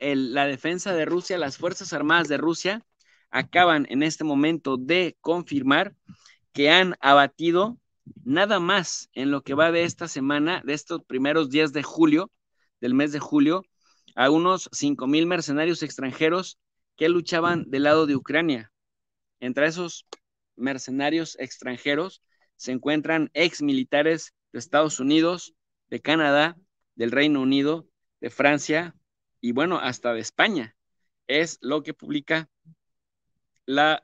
la defensa de Rusia, las Fuerzas Armadas de Rusia acaban en este momento de confirmar que han abatido nada más en lo que va de esta semana, de estos primeros días de julio, del mes de julio, a unos 5.000 mercenarios extranjeros que luchaban del lado de Ucrania. Entre esos mercenarios extranjeros se encuentran ex militares de Estados Unidos, de Canadá, del Reino Unido, de Francia, y bueno, hasta de España. Es lo que publica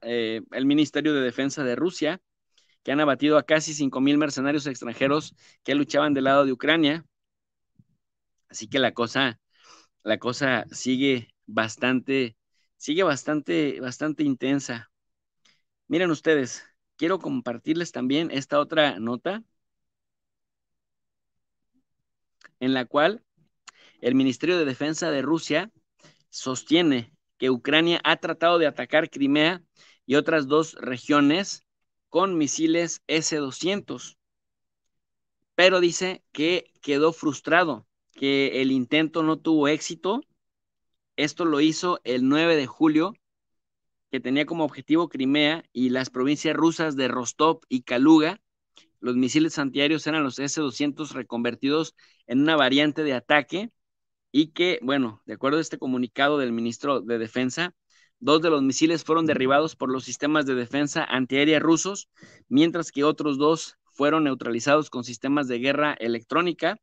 eh, el Ministerio de Defensa de Rusia, que han abatido a casi mil mercenarios extranjeros que luchaban del lado de Ucrania. Así que la cosa, la cosa sigue bastante, sigue bastante, bastante intensa. Miren ustedes, quiero compartirles también esta otra nota en la cual el Ministerio de Defensa de Rusia sostiene que Ucrania ha tratado de atacar Crimea y otras dos regiones con misiles S-200, pero dice que quedó frustrado, que el intento no tuvo éxito. Esto lo hizo el 9 de julio, que tenía como objetivo Crimea y las provincias rusas de Rostov y Kaluga. Los misiles antiaéreos eran los S-200 reconvertidos en una variante de ataque y que, bueno, de acuerdo a este comunicado del ministro de Defensa, dos de los misiles fueron derribados por los sistemas de defensa antiaérea rusos, mientras que otros dos fueron neutralizados con sistemas de guerra electrónica.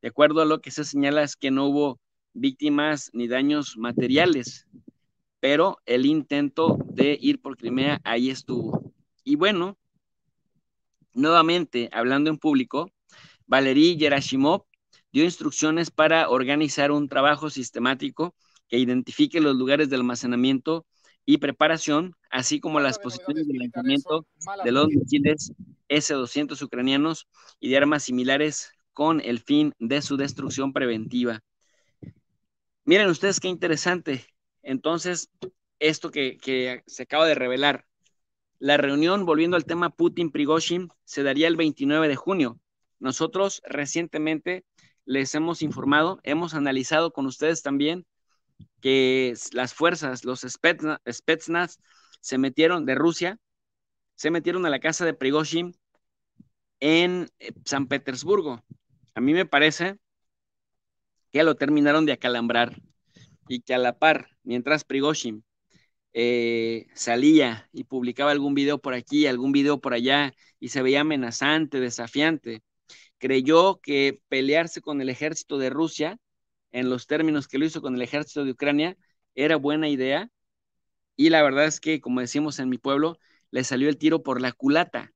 De acuerdo a lo que se señala es que no hubo víctimas ni daños materiales, pero el intento de ir por Crimea ahí estuvo. Y bueno, nuevamente, hablando en público, Valery Gerashimov dio instrucciones para organizar un trabajo sistemático que identifique los lugares de almacenamiento y preparación, así como las posiciones de lanzamiento de los misiles S-200 ucranianos y de armas similares con el fin de su destrucción preventiva. Miren ustedes qué interesante. Entonces, esto que, se acaba de revelar. La reunión, volviendo al tema putin prigoshin se daría el 29 de junio. Nosotros recientemente les hemos informado, hemos analizado con ustedes también que las fuerzas, los Spetsnaz, se metieron de Rusia, se metieron a la casa de Prigozhin en eh, San Petersburgo. A mí me parece que lo terminaron de acalambrar y que a la par, mientras Prigozhin eh, salía y publicaba algún video por aquí, algún video por allá y se veía amenazante, desafiante, creyó que pelearse con el ejército de Rusia, en los términos que lo hizo con el ejército de Ucrania, era buena idea. Y la verdad es que, como decimos en mi pueblo, le salió el tiro por la culata.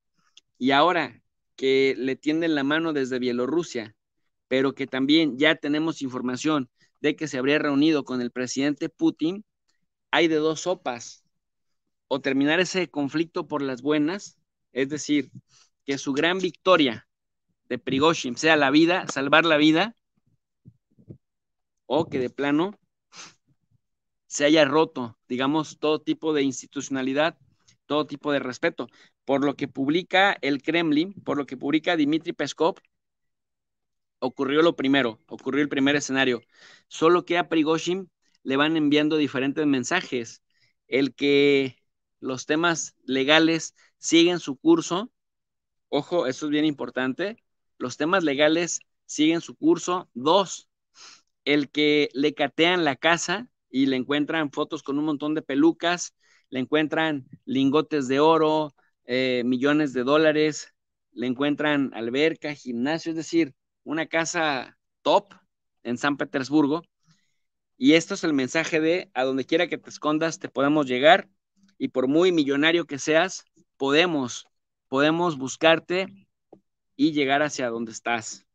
Y ahora que le tienden la mano desde Bielorrusia, pero que también ya tenemos información de que se habría reunido con el presidente Putin, hay de dos sopas. O terminar ese conflicto por las buenas, es decir, que su gran victoria de Prigozhin sea la vida, salvar la vida, o que de plano se haya roto, digamos, todo tipo de institucionalidad, todo tipo de respeto. Por lo que publica el Kremlin, por lo que publica Dmitry Peskov, ocurrió lo primero, ocurrió el primer escenario. Solo que a Prigozhin le van enviando diferentes mensajes. El que los temas legales siguen su curso, ojo, eso es bien importante, los temas legales siguen su curso. Dos, el que le catean la casa y le encuentran fotos con un montón de pelucas, le encuentran lingotes de oro, eh, millones de dólares, le encuentran alberca, gimnasio, es decir, una casa top en San Petersburgo. Y esto es el mensaje de a donde quiera que te escondas, te podemos llegar y por muy millonario que seas, podemos, podemos buscarte y llegar hacia donde estás.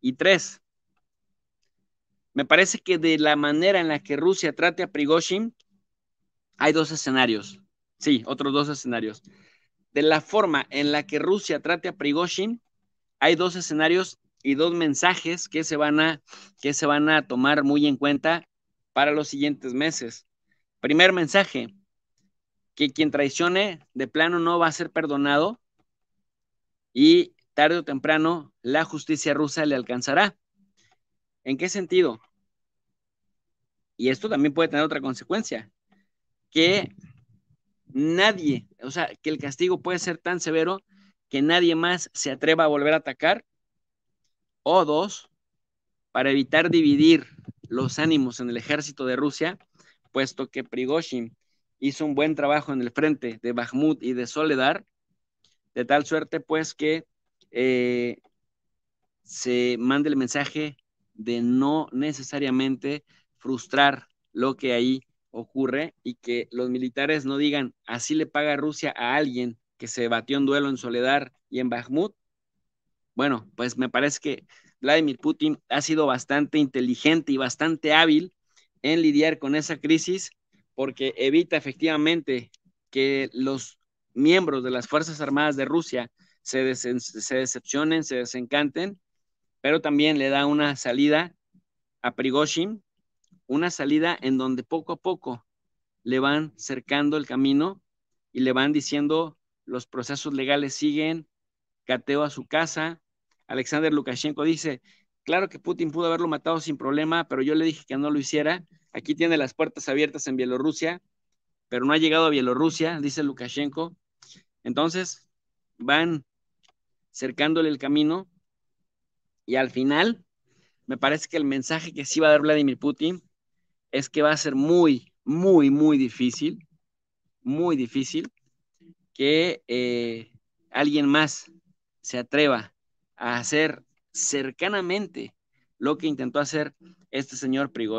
Y tres, me parece que de la manera en la que Rusia trate a Prigozhin, hay dos escenarios. Sí, otros dos escenarios. De la forma en la que Rusia trate a Prigozhin, hay dos escenarios y dos mensajes que se van a, que se van a tomar muy en cuenta para los siguientes meses. Primer mensaje, que quien traicione de plano no va a ser perdonado y tarde o temprano la justicia rusa le alcanzará. ¿En qué sentido? Y esto también puede tener otra consecuencia, que nadie, o sea, que el castigo puede ser tan severo que nadie más se atreva a volver a atacar. O dos, para evitar dividir los ánimos en el ejército de Rusia, puesto que Prigozhin hizo un buen trabajo en el frente de Bakhmut y de Soledad, de tal suerte pues que eh, se mande el mensaje de no necesariamente frustrar lo que ahí ocurre y que los militares no digan, así le paga Rusia a alguien que se batió en duelo en Soledad y en Bakhmut. Bueno, pues me parece que Vladimir Putin ha sido bastante inteligente y bastante hábil en lidiar con esa crisis porque evita efectivamente que los miembros de las Fuerzas Armadas de Rusia se, se decepcionen, se desencanten, pero también le da una salida a Prigozhin, una salida en donde poco a poco le van cercando el camino y le van diciendo los procesos legales siguen, cateo a su casa. Alexander Lukashenko dice, claro que Putin pudo haberlo matado sin problema, pero yo le dije que no lo hiciera. Aquí tiene las puertas abiertas en Bielorrusia, pero no ha llegado a Bielorrusia, dice Lukashenko. Entonces, van cercándole el camino. Y al final, me parece que el mensaje que sí va a dar Vladimir Putin es que va a ser muy, muy, muy difícil, muy difícil que eh, alguien más se atreva a hacer cercanamente lo que intentó hacer este señor Prigozhin.